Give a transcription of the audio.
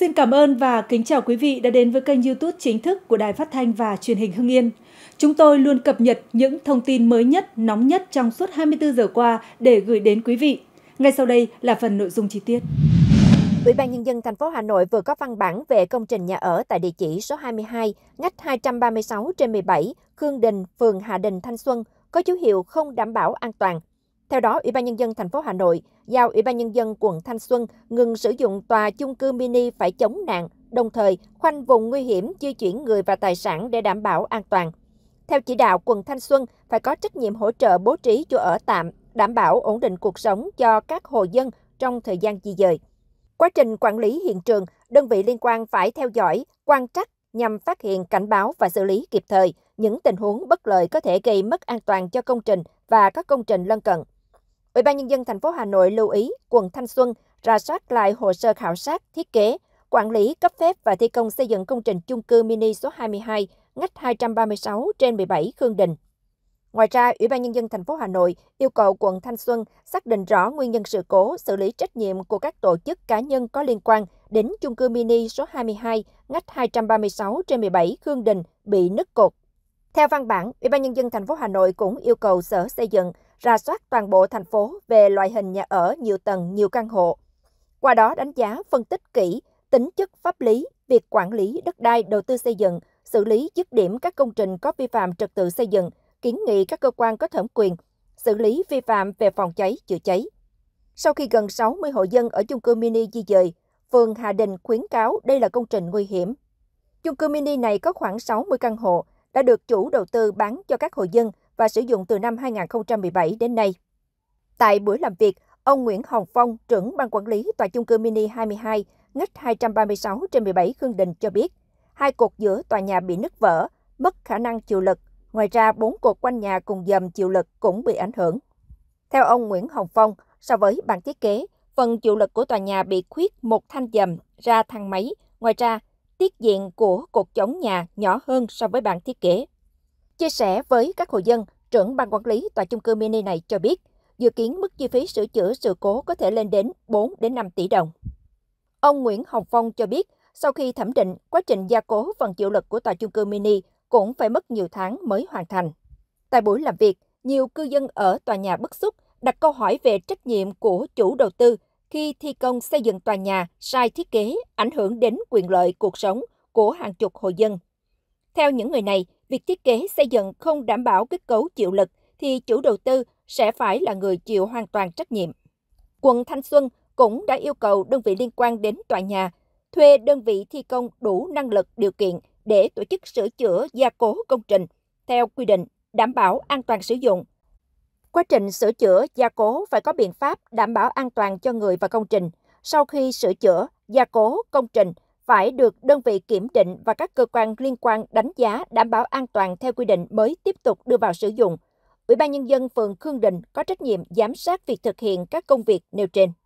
Xin cảm ơn và kính chào quý vị đã đến với kênh YouTube chính thức của Đài Phát thanh và Truyền hình Hưng Yên. Chúng tôi luôn cập nhật những thông tin mới nhất, nóng nhất trong suốt 24 giờ qua để gửi đến quý vị. Ngay sau đây là phần nội dung chi tiết. Ủy ban Nhân dân thành phố Hà Nội vừa có văn bản về công trình nhà ở tại địa chỉ số 22, ngách 236 trên 17, Khương Đình, phường Hà Đình, Thanh Xuân, có dấu hiệu không đảm bảo an toàn. Theo đó, Ủy ban nhân dân thành phố Hà Nội giao Ủy ban nhân dân quận Thanh Xuân ngừng sử dụng tòa chung cư mini phải chống nạn, đồng thời khoanh vùng nguy hiểm di chuyển người và tài sản để đảm bảo an toàn. Theo chỉ đạo, quận Thanh Xuân phải có trách nhiệm hỗ trợ bố trí chỗ ở tạm, đảm bảo ổn định cuộc sống cho các hộ dân trong thời gian di dời. Quá trình quản lý hiện trường, đơn vị liên quan phải theo dõi, quan trắc nhằm phát hiện, cảnh báo và xử lý kịp thời những tình huống bất lợi có thể gây mất an toàn cho công trình và các công trình lân cận. Ủy ban nhân dân thành phố Hà Nội lưu ý quận Thanh Xuân ra soát lại hồ sơ khảo sát, thiết kế, quản lý, cấp phép và thi công xây dựng công trình chung cư mini số 22, ngách 236 trên 17 Khương Đình. Ngoài ra, Ủy ban nhân dân thành phố Hà Nội yêu cầu quận Thanh Xuân xác định rõ nguyên nhân sự cố, xử lý trách nhiệm của các tổ chức cá nhân có liên quan đến chung cư mini số 22, ngách 236 trên 17 Khương Đình bị nứt cột. Theo văn bản, Ủy ban nhân dân thành phố Hà Nội cũng yêu cầu Sở Xây dựng ra soát toàn bộ thành phố về loại hình nhà ở nhiều tầng, nhiều căn hộ. Qua đó đánh giá, phân tích kỹ tính chất pháp lý, việc quản lý đất đai, đầu tư xây dựng, xử lý dứt điểm các công trình có vi phạm trật tự xây dựng, kiến nghị các cơ quan có thẩm quyền, xử lý vi phạm về phòng cháy, chữa cháy. Sau khi gần 60 hộ dân ở chung cư mini di dời, phường Hà Đình khuyến cáo đây là công trình nguy hiểm. Chung cư mini này có khoảng 60 căn hộ đã được chủ đầu tư bán cho các hộ dân và sử dụng từ năm 2017 đến nay. Tại buổi làm việc, ông Nguyễn Hồng Phong, trưởng ban quản lý tòa chung cư mini 22, ngách 236 trên 17 Khương Đình cho biết, hai cột giữa tòa nhà bị nứt vỡ, mất khả năng chịu lực. Ngoài ra, bốn cột quanh nhà cùng dầm chịu lực cũng bị ảnh hưởng. Theo ông Nguyễn Hồng Phong, so với bản thiết kế, phần chịu lực của tòa nhà bị khuyết một thanh dầm ra thang máy. Ngoài ra, tiết diện của cột chống nhà nhỏ hơn so với bản thiết kế. Chia sẻ với các hộ dân, trưởng ban quản lý tòa chung cư mini này cho biết, dự kiến mức chi phí sửa chữa sự cố có thể lên đến 4 đến 5 tỷ đồng. Ông Nguyễn Hồng Phong cho biết, sau khi thẩm định, quá trình gia cố phần chịu lực của tòa chung cư mini cũng phải mất nhiều tháng mới hoàn thành. Tại buổi làm việc, nhiều cư dân ở tòa nhà bức xúc đặt câu hỏi về trách nhiệm của chủ đầu tư khi thi công xây dựng tòa nhà sai thiết kế ảnh hưởng đến quyền lợi cuộc sống của hàng chục hộ dân. Theo những người này, việc thiết kế xây dựng không đảm bảo kết cấu chịu lực thì chủ đầu tư sẽ phải là người chịu hoàn toàn trách nhiệm. Quận Thanh Xuân cũng đã yêu cầu đơn vị liên quan đến tòa nhà thuê đơn vị thi công đủ năng lực điều kiện để tổ chức sửa chữa gia cố công trình theo quy định đảm bảo an toàn sử dụng. Quá trình sửa chữa gia cố phải có biện pháp đảm bảo an toàn cho người và công trình. Sau khi sửa chữa gia cố công trình phải được đơn vị kiểm định và các cơ quan liên quan đánh giá đảm bảo an toàn theo quy định mới tiếp tục đưa vào sử dụng. Ủy ban Nhân dân phường Khương Đình có trách nhiệm giám sát việc thực hiện các công việc nêu trên.